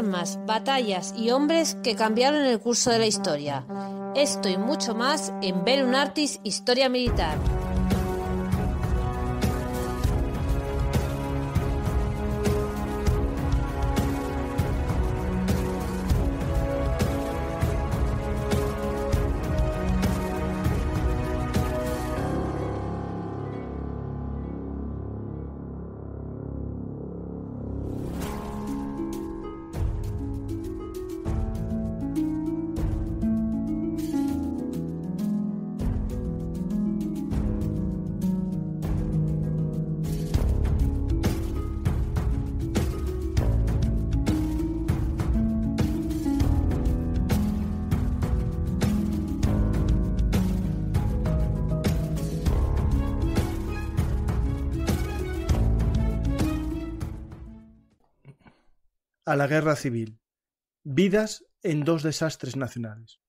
armas, batallas y hombres que cambiaron el curso de la historia. Esto y mucho más en un Artis Historia Militar. a la guerra civil. Vidas en dos desastres nacionales.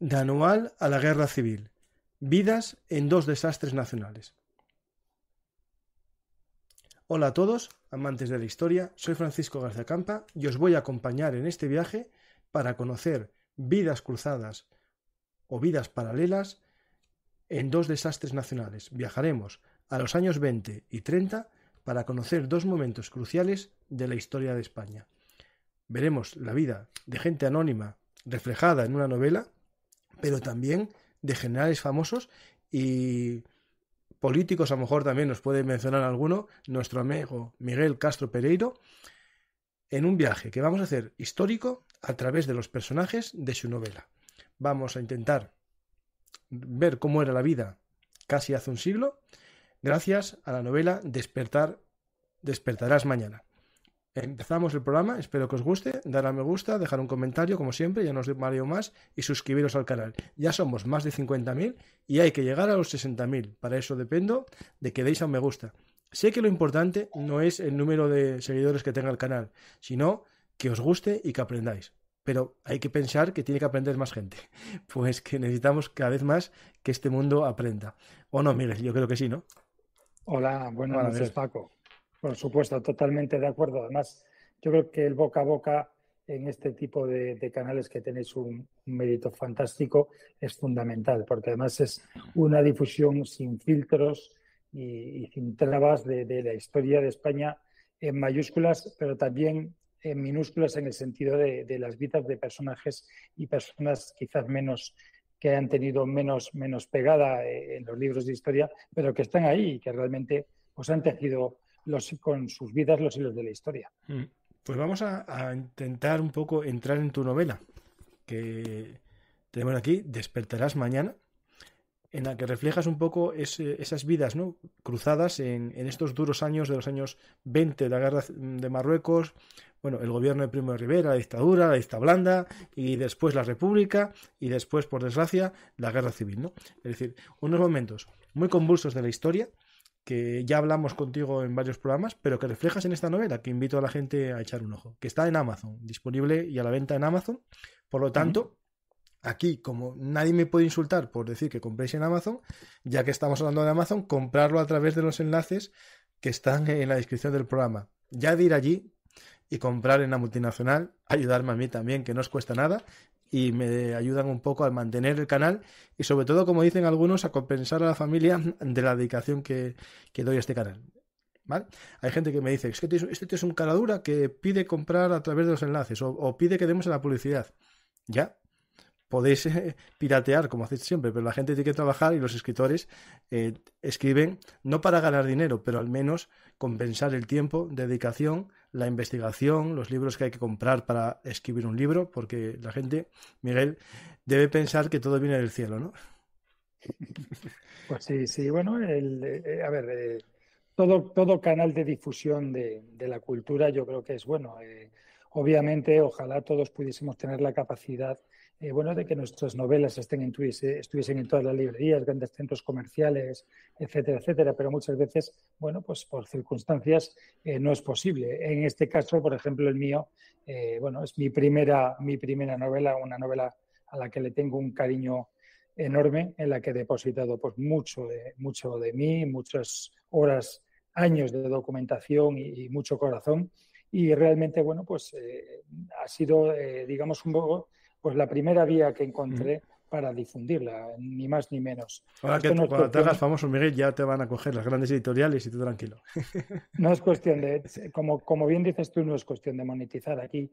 De anual a la guerra civil. Vidas en dos desastres nacionales. Hola a todos, amantes de la historia, soy Francisco García Campa y os voy a acompañar en este viaje para conocer vidas cruzadas o vidas paralelas en dos desastres nacionales. Viajaremos a los años 20 y 30 para conocer dos momentos cruciales de la historia de España. Veremos la vida de gente anónima reflejada en una novela, pero también de generales famosos y políticos, a lo mejor también nos puede mencionar alguno, nuestro amigo Miguel Castro Pereiro, en un viaje que vamos a hacer histórico a través de los personajes de su novela. Vamos a intentar ver cómo era la vida casi hace un siglo gracias a la novela Despertar, despertarás mañana. Empezamos el programa, espero que os guste, dar a me gusta, dejar un comentario como siempre, ya no os mareo más y suscribiros al canal. Ya somos más de 50.000 y hay que llegar a los 60.000, para eso dependo de que deis a un me gusta. Sé que lo importante no es el número de seguidores que tenga el canal, sino que os guste y que aprendáis. Pero hay que pensar que tiene que aprender más gente, pues que necesitamos cada vez más que este mundo aprenda. ¿O no, Miguel? Yo creo que sí, ¿no? Hola, buenas, buenas Paco. Por supuesto, totalmente de acuerdo. Además, yo creo que el boca a boca en este tipo de, canales que tenéis un, mérito fantástico es fundamental, porque además es una difusión sin filtros y, sin trabas de, la historia de España en mayúsculas, pero también en minúsculas en el sentido de las vidas de personajes y personas quizás menos que han tenido menos, menos pegada eh, en los libros de historia, pero que están ahí y que realmente pues, han tejido los, con sus vidas los hilos de la historia. Mm. Pues vamos a, intentar un poco entrar en tu novela, que tenemos aquí, Despertarás mañana, en la que reflejas un poco esas vidas ¿no? cruzadas en, en, estos duros años de los años 20 de la guerra mm, de Marruecos, bueno, el gobierno de Primo de Rivera, la dictadura, la dicta blanda, y después la república, y después, por desgracia, la guerra civil, ¿no? Es decir, unos momentos muy convulsos de la historia, que ya hablamos contigo en varios programas, pero que reflejas en esta novela, que invito a la gente a echar un ojo, que está en Amazon, disponible y a la venta en Amazon. Por lo tanto, aquí, como nadie me puede insultar por decir que compréis en Amazon, ya que estamos hablando de Amazon, comprarlo a través de los enlaces que están en la descripción del programa. Ya de ir allí y comprar en la multinacional, ayudarme a mí también, que no os cuesta nada, y me ayudan un poco a mantener el canal y sobre todo, como dicen algunos, a compensar a la familia de la dedicación que, doy a este canal. ¿Vale? Hay gente que me dice, es que este es un caladura que pide comprar a través de los enlaces o, pide que demos a la publicidad. Ya, podéis eh, piratear como hacéis siempre, pero la gente tiene que trabajar y los escritores eh, escriben no para ganar dinero, pero al menos compensar el tiempo, dedicación la investigación, los libros que hay que comprar para escribir un libro, porque la gente, Miguel, debe pensar que todo viene del cielo, ¿no? Pues sí, sí, bueno, el, eh, a ver, eh, todo, todo canal de difusión de, de, la cultura yo creo que es bueno. Eh, Obviamente, ojalá todos pudiésemos tener la capacidad eh, bueno, de que nuestras novelas estén en, estuviesen en todas las librerías, grandes centros comerciales, etcétera, etcétera, pero muchas veces, bueno, pues por circunstancias eh, no es posible. En este caso, por ejemplo, el mío, eh, bueno, es mi primera, mi primera novela, una novela a la que le tengo un cariño enorme, en la que he depositado pues mucho de, mucho de mí, muchas horas, años de documentación y mucho corazón y realmente, bueno, pues eh, ha sido, eh, digamos, un poco pues la primera vía que encontré para difundirla, ni más ni menos. Ahora que cuando te hagas famoso, Miguel, ya te van a coger las grandes editoriales y tú tranquilo. No es cuestión de, eh, como, como bien dices tú, no es cuestión de monetizar aquí.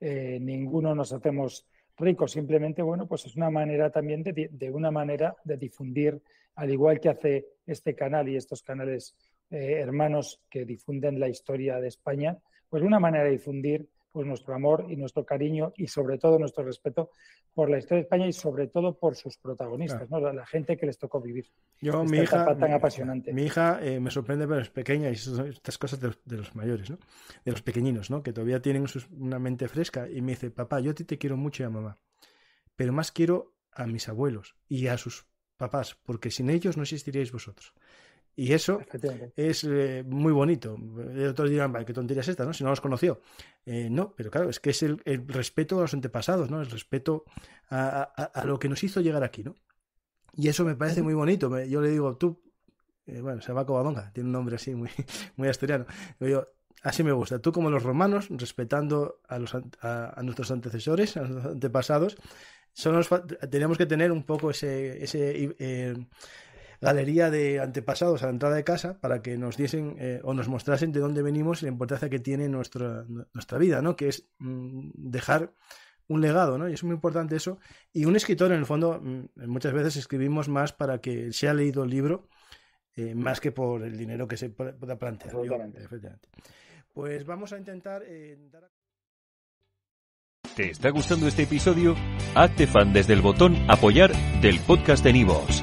ninguno nos hacemos ricos, simplemente, bueno, pues es una manera también de, de una manera de difundir, al igual que hace este canal y estos canales eh, hermanos que difunden la historia de España, pues una manera de difundir pues nuestro amor y nuestro cariño y sobre todo nuestro respeto por la historia de España y sobre todo por sus protagonistas, ¿no? la, gente que les tocó vivir. Yo, mi hija, tan apasionante. Mi hija eh, me sorprende, pero es pequeña y estas cosas de, los mayores, ¿no? de los pequeñinos, ¿no? que todavía tienen una mente fresca y me dice, papá, yo a ti te quiero mucho y a mamá, pero más quiero a mis abuelos y a sus papás, porque sin ellos no existiríais vosotros. Y eso es eh, muy bonito. Otros dirán, qué tontería es esta, ¿no? Si no los conoció. Eh, no, pero claro, es que es el, respeto a los antepasados, ¿no? El respeto a, lo que nos hizo llegar aquí, ¿no? Y eso me parece muy bonito. Yo le digo, tú, eh, bueno, llama cobadonga, tiene un nombre así muy, muy asturiano. así me gusta. Tú como los romanos, respetando a, los, a, nuestros antecesores, a nuestros antepasados, son tenemos que tener un poco ese... ese eh, galería de antepasados a la entrada de casa para que nos diesen eh, o nos mostrasen de dónde venimos y la importancia que tiene nuestra, nuestra vida, ¿no? Que es mm, dejar un legado, ¿no? Y es muy importante eso. Y un escritor, en el fondo, mm, muchas veces escribimos más para que sea leído el libro, eh, más que por el dinero que se pueda plantear. efectivamente. Pues vamos a intentar eh, ¿Te está gustando este episodio? Hazte fan desde el botón apoyar del podcast de Nivos.